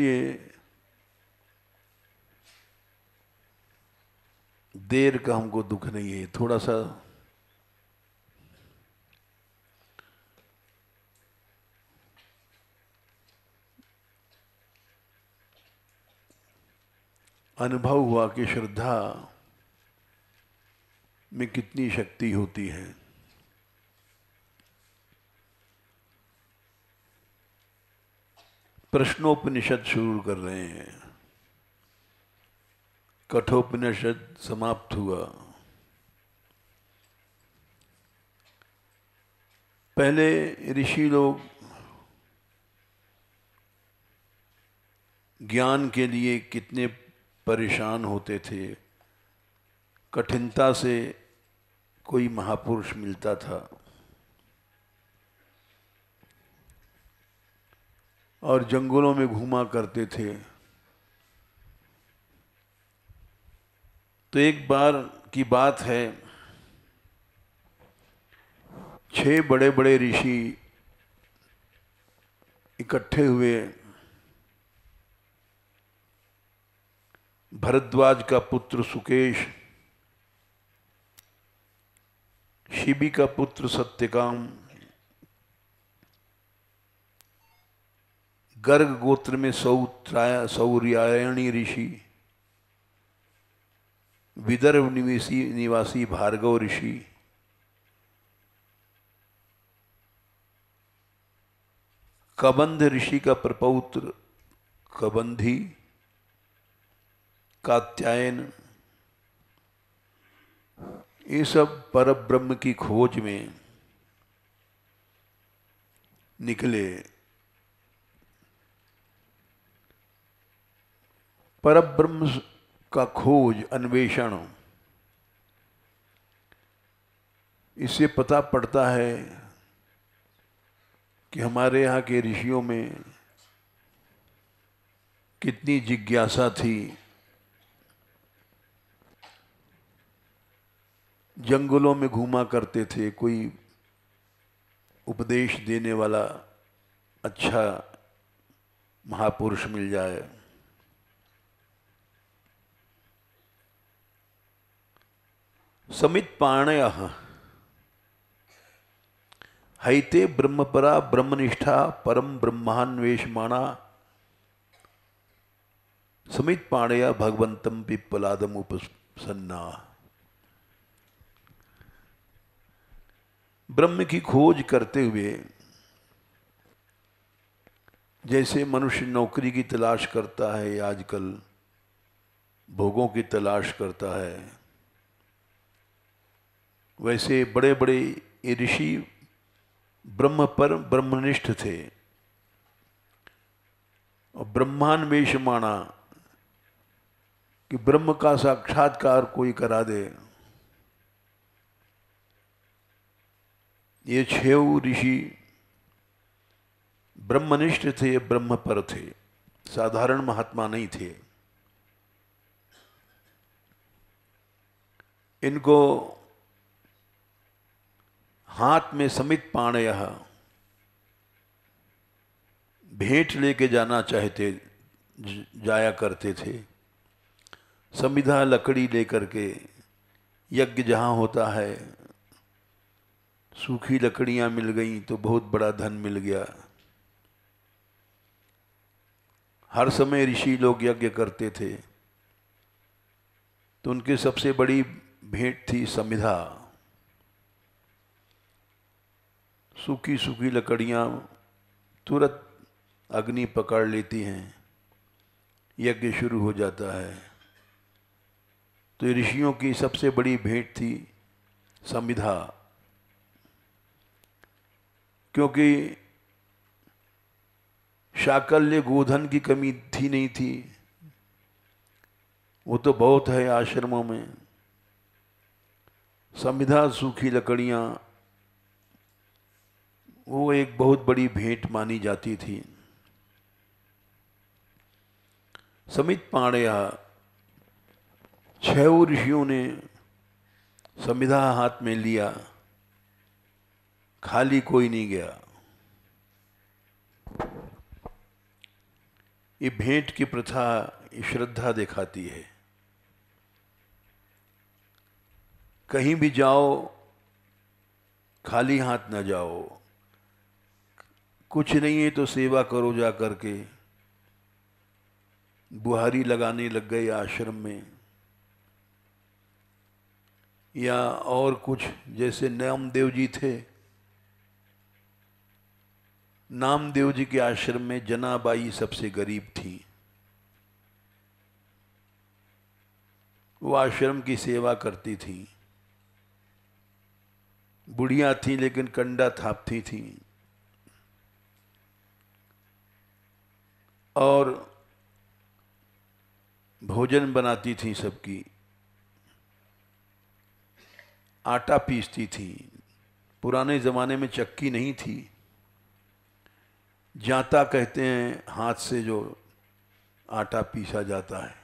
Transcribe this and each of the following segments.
ये देर का हमको दुख नहीं है थोड़ा सा अनुभव हुआ कि श्रद्धा में कितनी शक्ति होती है प्रश्नोपनिषद शुरू कर रहे हैं कठोपनिषद समाप्त हुआ पहले ऋषि लोग ज्ञान के लिए कितने परेशान होते थे कठिनता से कोई महापुरुष मिलता था और जंगलों में घूमा करते थे तो एक बार की बात है छह बड़े बड़े ऋषि इकट्ठे हुए भरद्वाज का पुत्र सुकेश शिबी का पुत्र सत्यकाम गर्ग गोत्र में सौत्राया सौर्यायणी ऋषि विदर्भ निवासी निवासी भार्गव ऋषि कबंध ऋषि का प्रपौत्र कबंधी कात्यायन ये सब पर ब्रह्म की खोज में निकले पर ब्रह्म का खोज अन्वेषण इससे पता पड़ता है कि हमारे यहाँ के ऋषियों में कितनी जिज्ञासा थी जंगलों में घूमा करते थे कोई उपदेश देने वाला अच्छा महापुरुष मिल जाए समित पाणय हईते ब्रह्मपरा ब्रह्मनिष्ठा परम ब्रह्मान्वेषमाणा समित पाणय भगवंतम पिप्पलादम उपसन्ना ब्रह्म की खोज करते हुए जैसे मनुष्य नौकरी की तलाश करता है आजकल भोगों की तलाश करता है वैसे बड़े बड़े ऋषि ब्रह्म पर ब्रह्मनिष्ठ थे और ब्रह्मान्वेश माना कि ब्रह्म का साक्षात्कार कोई करा दे ये छेव ऋषि ब्रह्मनिष्ठ थे ब्रह्म पर थे साधारण महात्मा नहीं थे इनको हाथ में समित पाणय भेंट लेके जाना चाहते जाया करते थे समिधा लकड़ी लेकर के यज्ञ जहाँ होता है सूखी लकड़ियाँ मिल गईं तो बहुत बड़ा धन मिल गया हर समय ऋषि लोग यज्ञ करते थे तो उनकी सबसे बड़ी भेंट थी समिधा सूखी सूखी लकड़ियाँ तुरंत अग्नि पकड़ लेती हैं यज्ञ शुरू हो जाता है तो ऋषियों की सबसे बड़ी भेंट थी संविधा क्योंकि शाकल्य गोधन की कमी थी नहीं थी वो तो बहुत है आश्रमों में संविधा सूखी लकड़ियाँ वो एक बहुत बड़ी भेंट मानी जाती थी समित पांड्या छह ऋषियों ने संविधा हाथ में लिया खाली कोई नहीं गया ये भेंट की प्रथा श्रद्धा दिखाती है कहीं भी जाओ खाली हाथ ना जाओ कुछ नहीं है तो सेवा करो जा करके बुहारी लगाने लग गए आश्रम में या और कुछ जैसे नामदेव जी थे नामदेव जी के आश्रम में जनाबाई सबसे गरीब थी वो आश्रम की सेवा करती थी बुढ़िया थी लेकिन कंडा थापती थी और भोजन बनाती थी सबकी आटा पीसती थी पुराने ज़माने में चक्की नहीं थी जाता कहते हैं हाथ से जो आटा पीसा जाता है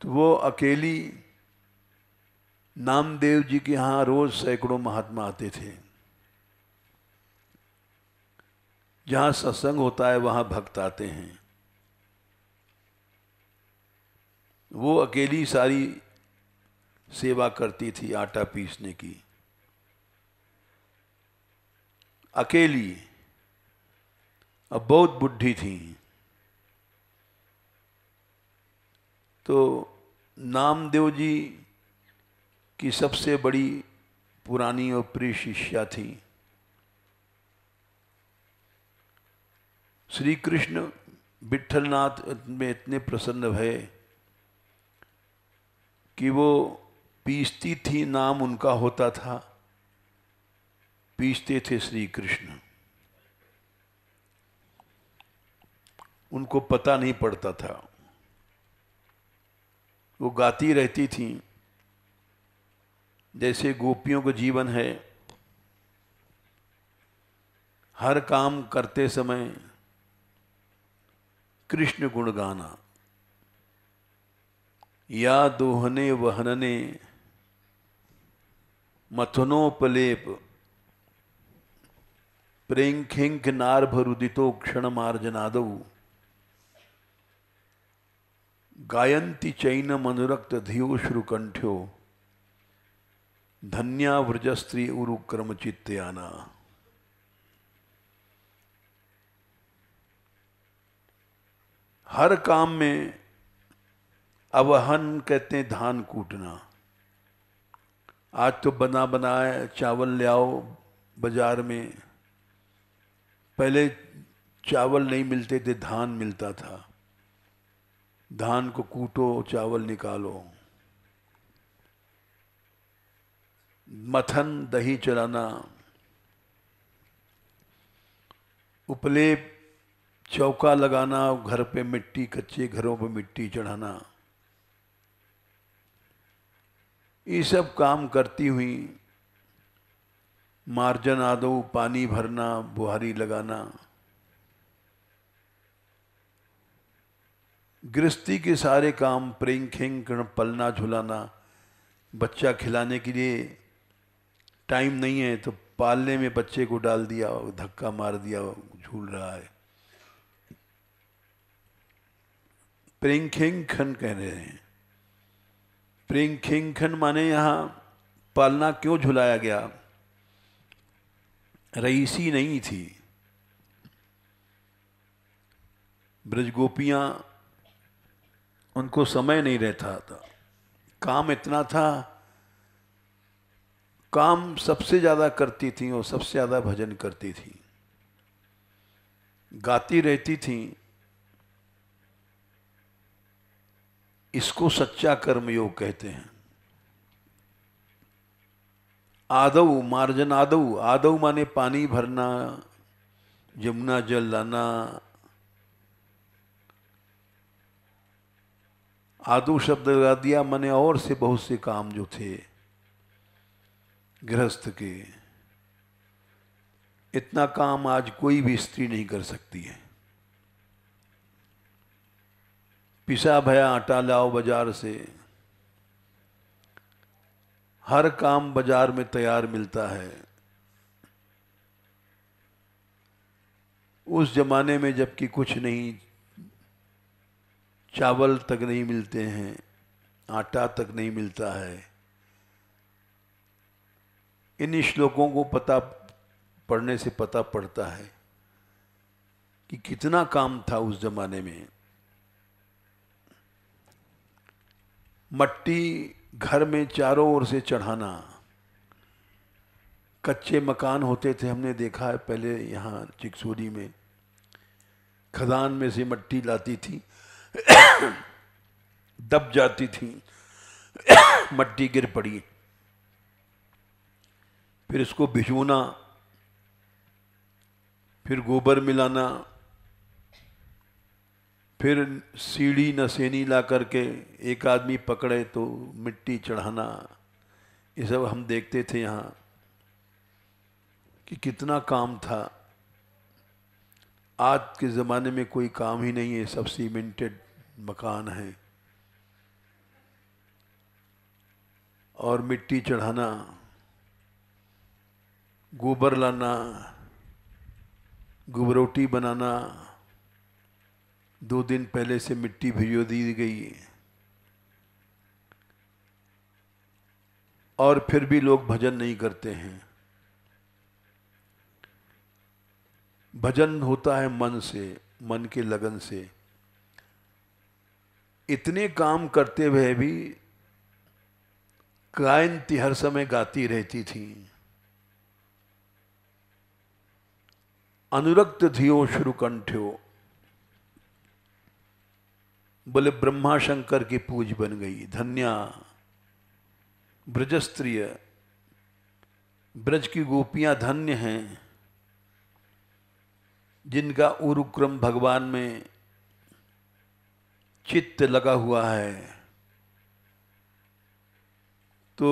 तो वो अकेली नामदेव जी के यहाँ रोज़ सैकड़ों महात्मा आते थे जहां सत्संग होता है वहां भक्त आते हैं वो अकेली सारी सेवा करती थी आटा पीसने की अकेली अब बहुत बुढ़ी थी तो नामदेव जी की सबसे बड़ी पुरानी और प्रिय शिष्या थी श्री कृष्ण विठलनाथ में इतने प्रसन्न भय कि वो पीसती थी नाम उनका होता था पीसते थे श्री कृष्ण उनको पता नहीं पड़ता था वो गाती रहती थी जैसे गोपियों का जीवन है हर काम करते समय कृष्ण गुण गाना या दोहने वहनने मथनोपलेप प्रेंखिंक गायंती चैन मनुरक्त धियो श्रुकंठ्यो धन्या व्रजस्त्री उरुक्रमचित्तयाना हर काम में अवहन कहते हैं धान कूटना आज तो बना बनाए चावल ले आओ बाजार में पहले चावल नहीं मिलते थे धान मिलता था धान को कूटो चावल निकालो मथन दही चलाना उपलेप चौका लगाना घर पे मिट्टी कच्चे घरों पे मिट्टी चढ़ाना ये सब काम करती हुई मार्जन आदो पानी भरना बुहारी लगाना गृहस्थी के सारे काम प्रिंग खिंग पलना झुलाना बच्चा खिलाने के लिए टाइम नहीं है तो पालने में बच्चे को डाल दिया धक्का मार दिया झूल रहा है प्रिंखिंखन कह रहे हैं प्रिंखिंखन माने यहाँ पालना क्यों झुलाया गया रईसी नहीं थी ब्रजगोपियाँ उनको समय नहीं रहता था काम इतना था काम सबसे ज़्यादा करती थी और सबसे ज़्यादा भजन करती थी गाती रहती थी इसको सच्चा कर्मयोग कहते हैं आदव मार्जन आदव आदव माने पानी भरना यमुना जल लाना आदु शब्द लगा दिया मैंने और से बहुत से काम जो थे गृहस्थ के इतना काम आज कोई भी स्त्री नहीं कर सकती है पिसा भया आटा लाओ बाजार से हर काम बाजार में तैयार मिलता है उस जमाने में जबकि कुछ नहीं चावल तक नहीं मिलते हैं आटा तक नहीं मिलता है इन श्लोकों को पता पढ़ने से पता पड़ता है कि कितना काम था उस जमाने में मट्टी घर में चारों ओर से चढ़ाना कच्चे मकान होते थे हमने देखा है पहले यहाँ चिकसूरी में खदान में से मट्टी लाती थी दब जाती थी मट्टी गिर पड़ी फिर इसको भिजोना फिर गोबर मिलाना फिर सीढ़ी नसेनी ला करके एक आदमी पकड़े तो मिट्टी चढ़ाना ये सब हम देखते थे यहाँ कि कितना काम था आज के ज़माने में कोई काम ही नहीं है सब सीमेंटेड मकान हैं और मिट्टी चढ़ाना गोबर लाना गुबरोटी बनाना दो दिन पहले से मिट्टी भिजो दी गई है और फिर भी लोग भजन नहीं करते हैं भजन होता है मन से मन के लगन से इतने काम करते हुए भी गायंती हर समय गाती रहती थी अनुरक्त धियो शुरू कंठ्यो बोले ब्रह्मा शंकर की पूज बन गई धन्या ब्रजस्त्रीय ब्रज की गोपियां धन्य हैं जिनका उरुक्रम भगवान में चित्त लगा हुआ है तो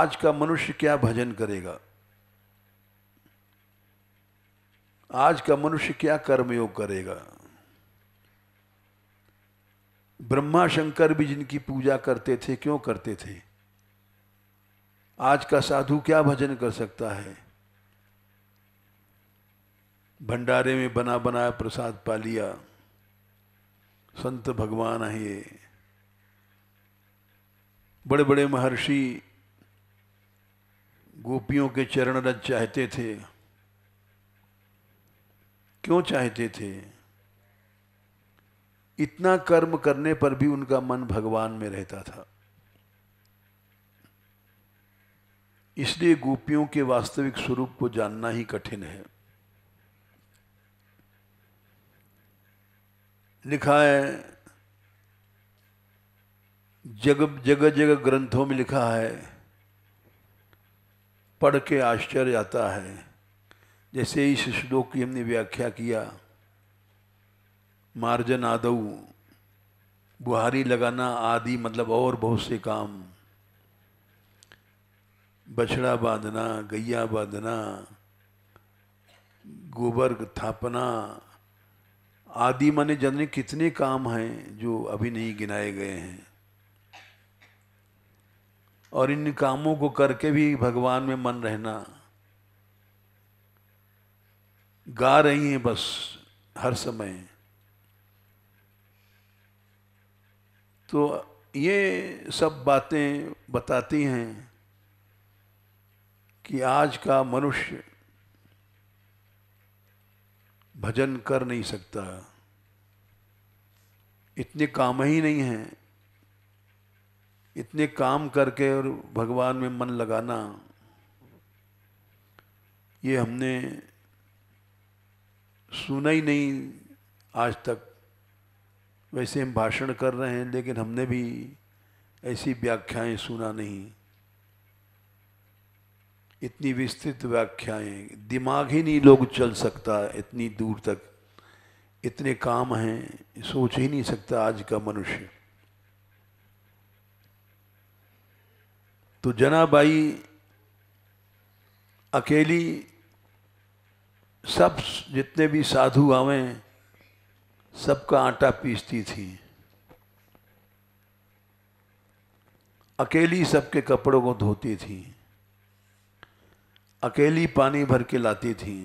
आज का मनुष्य क्या भजन करेगा आज का मनुष्य क्या कर्मयोग करेगा ब्रह्मा शंकर भी जिनकी पूजा करते थे क्यों करते थे आज का साधु क्या भजन कर सकता है भंडारे में बना बनाया प्रसाद पा लिया संत भगवान है ये बड़े बड़े महर्षि गोपियों के चरण रज चाहते थे क्यों चाहते थे इतना कर्म करने पर भी उनका मन भगवान में रहता था इसलिए गोपियों के वास्तविक स्वरूप को जानना ही कठिन है लिखा है जगह जगह जगह ग्रंथों में लिखा है पढ़ के आश्चर्य आता है जैसे इस श्लोक की हमने व्याख्या किया मार्जन आदव बुहारी लगाना आदि मतलब और बहुत से काम बछड़ा बांधना गैया बांधना गोबर थापना आदि माने जाने कितने काम हैं जो अभी नहीं गिनाए गए हैं और इन कामों को करके भी भगवान में मन रहना गा रही हैं बस हर समय तो ये सब बातें बताती हैं कि आज का मनुष्य भजन कर नहीं सकता इतने काम ही नहीं हैं इतने काम करके और भगवान में मन लगाना ये हमने सुना ही नहीं आज तक वैसे हम भाषण कर रहे हैं लेकिन हमने भी ऐसी व्याख्याएं सुना नहीं इतनी विस्तृत व्याख्याएं दिमाग ही नहीं लोग चल सकता इतनी दूर तक इतने काम हैं सोच ही नहीं सकता आज का मनुष्य तो जनाबाई अकेली सब जितने भी साधु आवें सबका आटा पीसती थी अकेली सबके कपड़ों को धोती थी अकेली पानी भर के लाती थी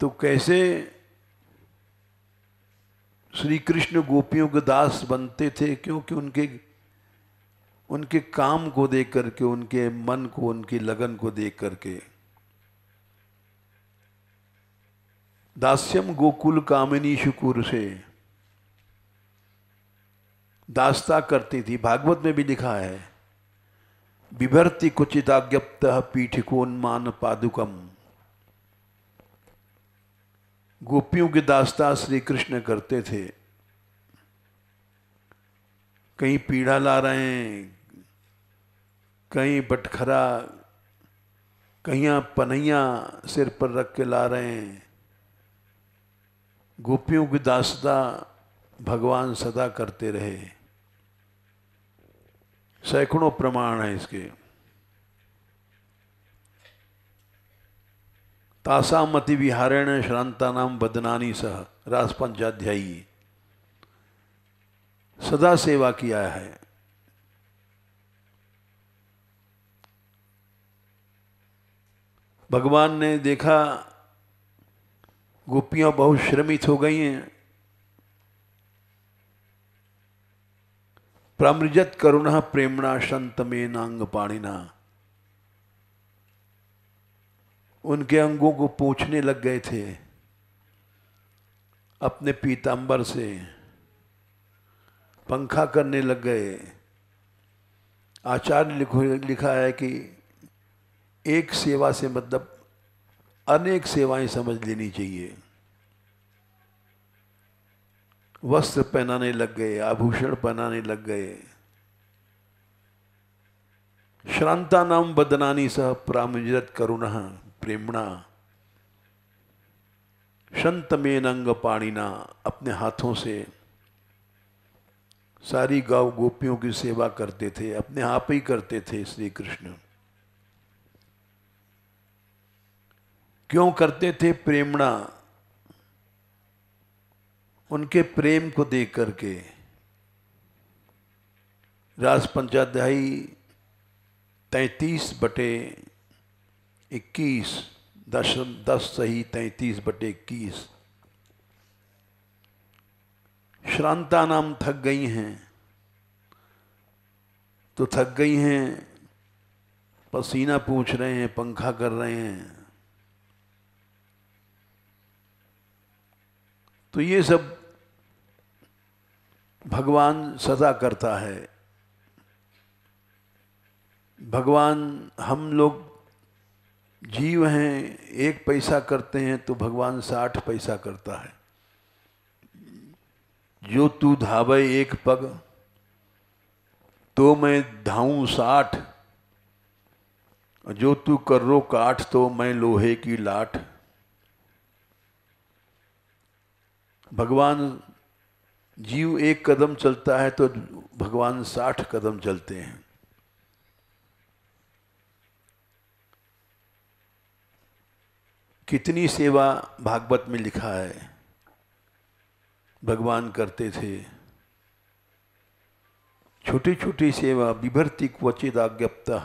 तो कैसे श्री कृष्ण गोपियों के दास बनते थे क्योंकि उनके उनके काम को देख करके उनके मन को उनकी लगन को देख करके दास्यम गोकुल कामिनी शुकुर से दास्ता करती थी भागवत में भी लिखा है बिभर्ति कुचिताज्ञप्त पीठिकोन्मान पादुकम गोपियों की दास्ता श्री कृष्ण करते थे कहीं पीड़ा ला रहे हैं कहीं बटखरा कहीं पनैया सिर पर रख के ला रहे हैं गोपियों की दासता भगवान सदा करते रहे सैकड़ों प्रमाण है इसके तासामति विहारेण श्रांता नाम बदनानी सह रास पंचाध्यायी सदा सेवा किया है भगवान ने देखा गोपियां बहुत श्रमित हो गई हैं प्रमृजत करुणा प्रेमणा संत में नांग पाणिना उनके अंगों को पूछने लग गए थे अपने पीतांबर से पंखा करने लग गए आचार्य लिखा है कि एक सेवा से मतलब अनेक सेवाएं समझ लेनी चाहिए वस्त्र पहनाने लग गए आभूषण पहनाने लग गए श्रांता नाम बदनानी सह प्रामजरत करुण प्रेमणा संत में नंग पाणिना अपने हाथों से सारी गांव गोपियों की सेवा करते थे अपने आप ही करते थे श्री कृष्ण क्यों करते थे प्रेमणा उनके प्रेम को देख करके राज पंचाध्यायी तैतीस बटे इक्कीस दस दस सही तैतीस बटे इक्कीस श्रांता नाम थक गई हैं तो थक गई हैं पसीना पूछ रहे हैं पंखा कर रहे हैं तो ये सब भगवान सदा करता है भगवान हम लोग जीव हैं एक पैसा करते हैं तो भगवान साठ पैसा करता है जो तू धावे एक पग तो मैं धाऊं साठ जो तू करो काठ तो मैं लोहे की लाठ भगवान जीव एक कदम चलता है तो भगवान साठ कदम चलते हैं कितनी सेवा भागवत में लिखा है भगवान करते थे छोटी छोटी सेवा विभर्ति क्वचित आज्ञप्ता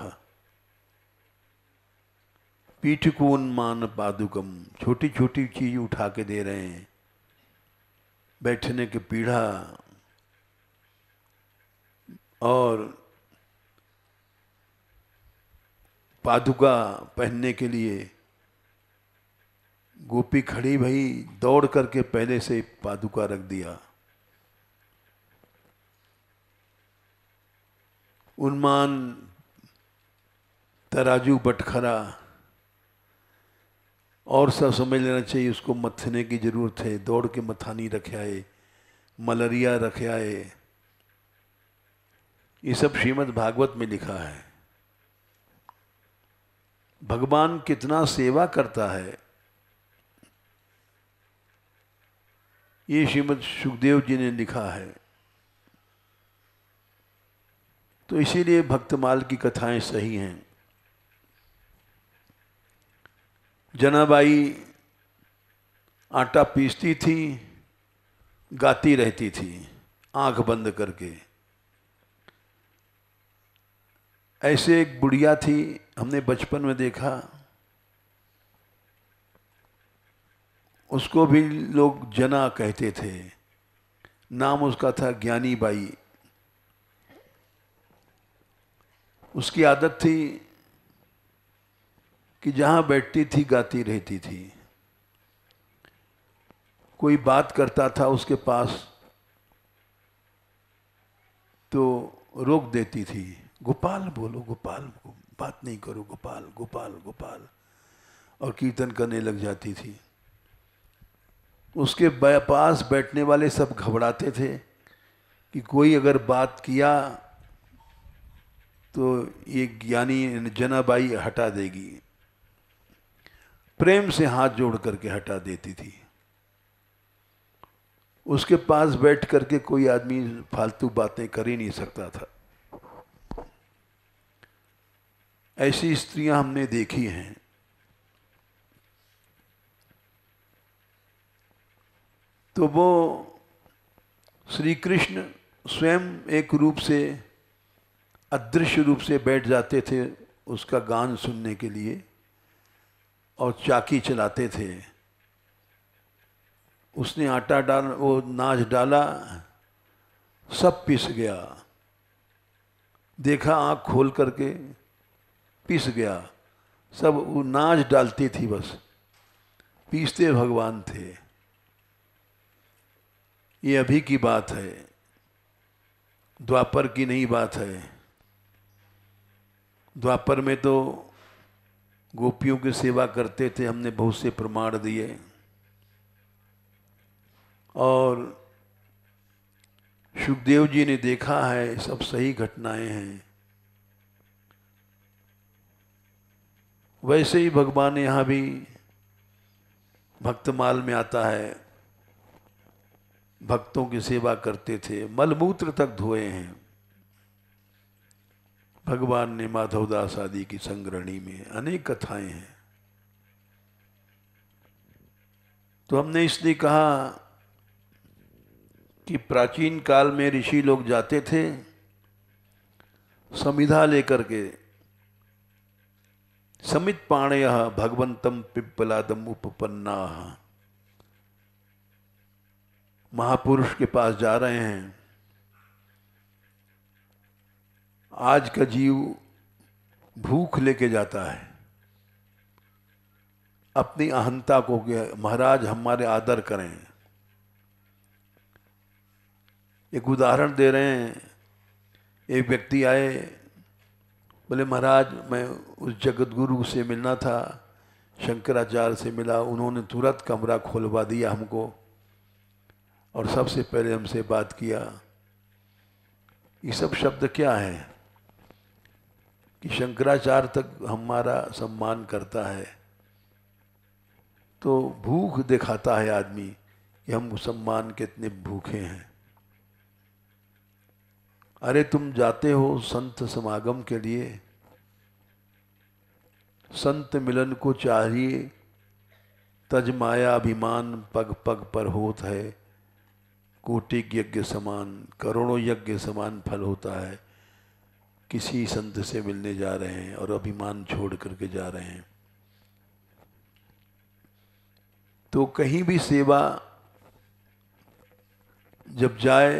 पीठ को उन्मान पादुकम छोटी छोटी चीज उठा के दे रहे हैं बैठने की पीड़ा और पादुका पहनने के लिए गोपी खड़ी भई दौड़ करके पहले से पादुका रख दिया उन्मान तराजू बटखरा और सब समझ लेना चाहिए उसको मथने की ज़रूरत है दौड़ के मथानी रखे आए मलेरिया रखे आए ये सब श्रीमद् भागवत में लिखा है भगवान कितना सेवा करता है ये श्रीमद् सुखदेव जी ने लिखा है तो इसीलिए भक्तमाल की कथाएं सही हैं जनाबाई आटा पीसती थी गाती रहती थी आंख बंद करके ऐसे एक बुढ़िया थी हमने बचपन में देखा उसको भी लोग जना कहते थे नाम उसका था ज्ञानी बाई उसकी आदत थी कि जहाँ बैठती थी गाती रहती थी कोई बात करता था उसके पास तो रोक देती थी गोपाल बोलो गोपाल बात नहीं करो गोपाल गोपाल गोपाल और कीर्तन करने लग जाती थी उसके पास बैठने वाले सब घबराते थे कि कोई अगर बात किया तो ये ज्ञानी जनाबाई हटा देगी प्रेम से हाथ जोड़ करके हटा देती थी उसके पास बैठ करके कोई आदमी फालतू बातें कर ही नहीं सकता था ऐसी स्त्रियां हमने देखी हैं तो वो श्री कृष्ण स्वयं एक रूप से अदृश्य रूप से बैठ जाते थे उसका गान सुनने के लिए और चाकी चलाते थे उसने आटा डाल वो नाच डाला सब पिस गया देखा आँख खोल करके पिस गया सब वो नाच डालती थी बस पीसते भगवान थे ये अभी की बात है द्वापर की नहीं बात है द्वापर में तो गोपियों की सेवा करते थे हमने बहुत से प्रमाण दिए और सुखदेव जी ने देखा है सब सही घटनाएं हैं वैसे ही भगवान यहाँ भी भक्तमाल में आता है भक्तों की सेवा करते थे मलमूत्र तक धोए हैं भगवान ने माधवदास आदि की संग्रहणी में अनेक कथाएं हैं तो हमने इसलिए कहा कि प्राचीन काल में ऋषि लोग जाते थे समिधा लेकर के समित पाणय भगवंतम पिप्पलादम उपपन्ना महापुरुष के पास जा रहे हैं आज का जीव भूख लेके जाता है अपनी अहंता को कि महाराज हमारे आदर करें एक उदाहरण दे रहे हैं एक व्यक्ति आए बोले महाराज मैं उस जगत गुरु से मिलना था शंकराचार्य से मिला उन्होंने तुरंत कमरा खोलवा दिया हमको और सबसे पहले हमसे बात किया ये सब शब्द क्या हैं कि शंकराचार्य तक हमारा सम्मान करता है तो भूख दिखाता है आदमी कि हम सम्मान कितने भूखे हैं अरे तुम जाते हो संत समागम के लिए संत मिलन को चाहिए तज माया अभिमान पग पग पर होत है कोटिक यज्ञ समान करोड़ों यज्ञ समान फल होता है किसी संत से मिलने जा रहे हैं और अभिमान छोड़ करके जा रहे हैं तो कहीं भी सेवा जब जाए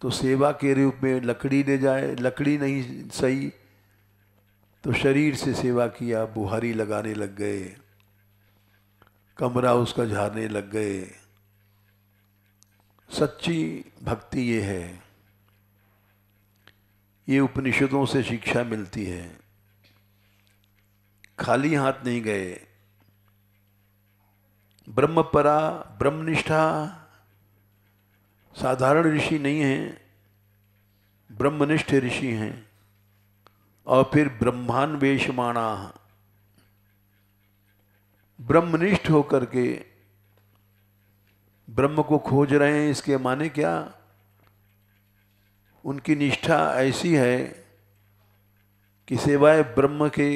तो सेवा के रूप में लकड़ी ले जाए लकड़ी नहीं सही तो शरीर से सेवा किया बुहारी लगाने लग गए कमरा उसका झाड़ने लग गए सच्ची भक्ति ये है ये उपनिषदों से शिक्षा मिलती है खाली हाथ नहीं गए ब्रह्मपरा ब्रह्मनिष्ठा साधारण ऋषि नहीं हैं ब्रह्मनिष्ठ ऋषि हैं और फिर ब्रह्मान्वेषमाणा ब्रह्मनिष्ठ होकर के ब्रह्म को खोज रहे हैं इसके माने क्या उनकी निष्ठा ऐसी है कि सेवाए ब्रह्म के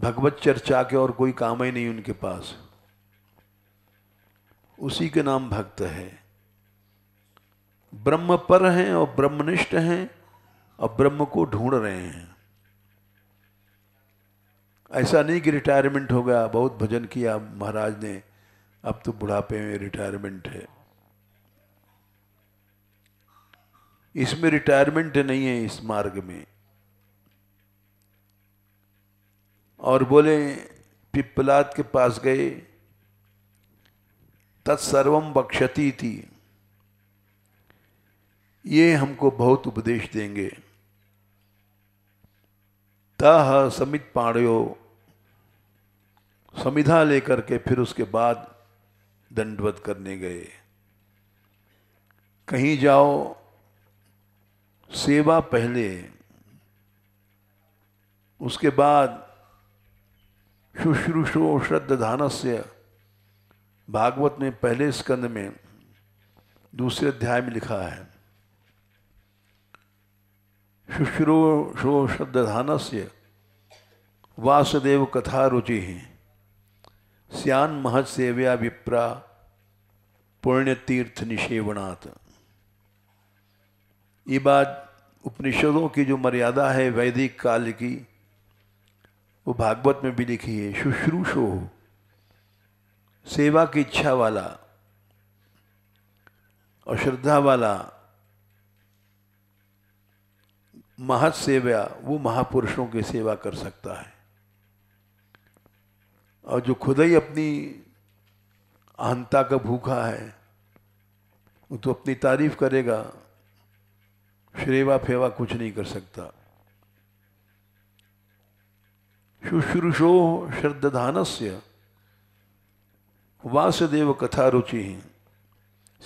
भगवत चर्चा के और कोई काम ही नहीं उनके पास उसी के नाम भक्त है ब्रह्म पर हैं और ब्रह्मनिष्ठ हैं और ब्रह्म को ढूंढ रहे हैं ऐसा नहीं कि रिटायरमेंट हो गया बहुत भजन किया महाराज ने अब तो बुढ़ापे में रिटायरमेंट है इसमें रिटायरमेंट नहीं है इस मार्ग में और बोले पिपलाद के पास गए तत्सर्वम बक्षती थी ये हमको बहुत उपदेश देंगे तह समित पाण्यो समिधा लेकर के फिर उसके बाद दंडवत करने गए कहीं जाओ सेवा पहले उसके बाद शुश्रूषो से भागवत में पहले स्कंद में दूसरे अध्याय में लिखा है शुश्रूषो से वासुदेव कथा रुचि सियान श्यान महत्सेव्या विप्रा पुण्यतीर्थ निषेवणात् ये बात उपनिषदों की जो मर्यादा है वैदिक काल की वो भागवत में भी लिखी है शुश्रूषो सेवा की इच्छा वाला और श्रद्धा वाला महत्सेव्या वो महापुरुषों की सेवा कर सकता है और जो खुद ही अपनी अहंता का भूखा है वो तो अपनी तारीफ करेगा फिरेवा फेवा कुछ नहीं कर सकता शुश्रूषो श्रद्धान से वासुदेव कथा रुचि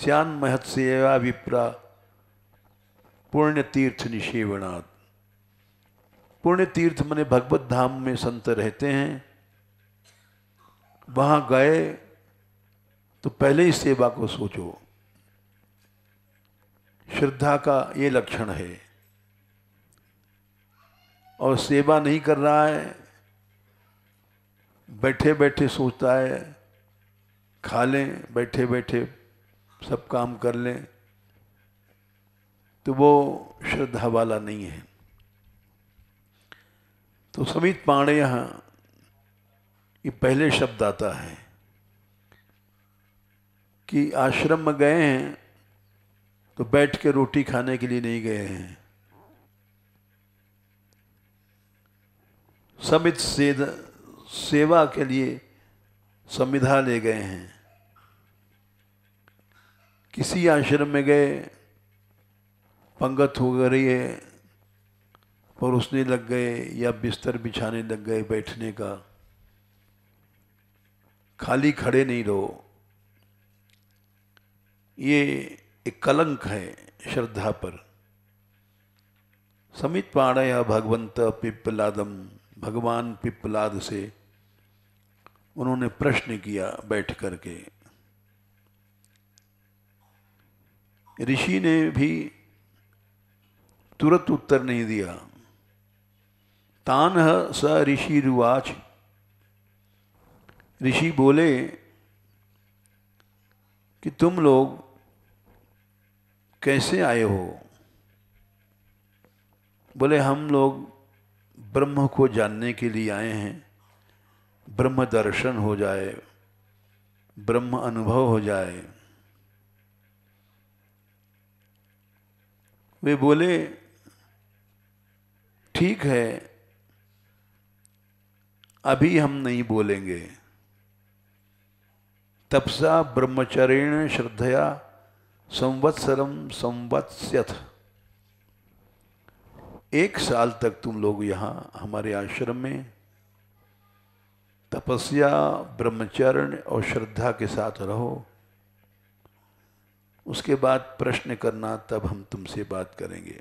श्यान महत्सेवा सेवा विप्रा पुण्य तीर्थ निषेवनाथ पुण्य तीर्थ मने भगवत धाम में संत रहते हैं वहाँ गए तो पहले ही सेवा को सोचो श्रद्धा का ये लक्षण है और सेवा नहीं कर रहा है बैठे बैठे सोचता है खा लें बैठे बैठे सब काम कर लें तो वो श्रद्धा वाला नहीं है तो समित पाणे यहाँ ये पहले शब्द आता है कि आश्रम में गए हैं तो बैठ के रोटी खाने के लिए नहीं गए हैं समित सेवा के लिए संविधा ले गए हैं किसी आश्रम में गए पंगत हो रही है परोसने लग गए या बिस्तर बिछाने लग गए बैठने का खाली खड़े नहीं रहो ये एक कलंक है श्रद्धा पर समित पाणया भगवंत पिपलादम भगवान पिपलाद से उन्होंने प्रश्न किया बैठ करके ऋषि ने भी तुरंत उत्तर नहीं दिया तान स ऋषि रुवाच ऋषि बोले कि तुम लोग कैसे आए हो बोले हम लोग ब्रह्म को जानने के लिए आए हैं ब्रह्म दर्शन हो जाए ब्रह्म अनुभव हो जाए वे बोले ठीक है अभी हम नहीं बोलेंगे तपसा ब्रह्मचर्य श्रद्धया संवत्सरम संवत्स्यथ एक साल तक तुम लोग यहाँ हमारे आश्रम में तपस्या ब्रह्मचरण और श्रद्धा के साथ रहो उसके बाद प्रश्न करना तब हम तुमसे बात करेंगे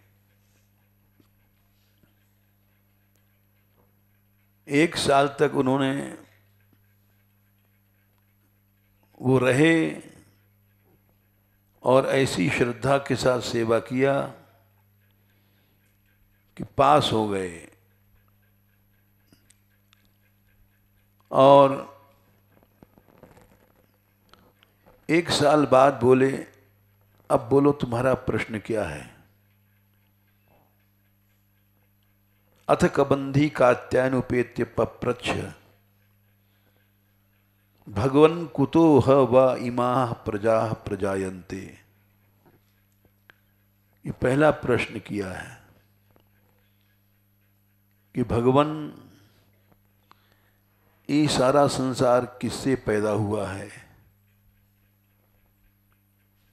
एक साल तक उन्होंने वो रहे और ऐसी श्रद्धा के साथ सेवा किया कि पास हो गए और एक साल बाद बोले अब बोलो तुम्हारा प्रश्न क्या है अथ कबंधी उपेत्य पप्रच्छ भगवन कुतो ह व इमा प्रजा प्रजायन्ते ये पहला प्रश्न किया है कि भगवान ये सारा संसार किससे पैदा हुआ है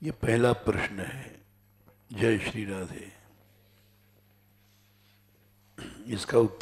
ये पहला प्रश्न है जय श्री राधे इसका उत्तर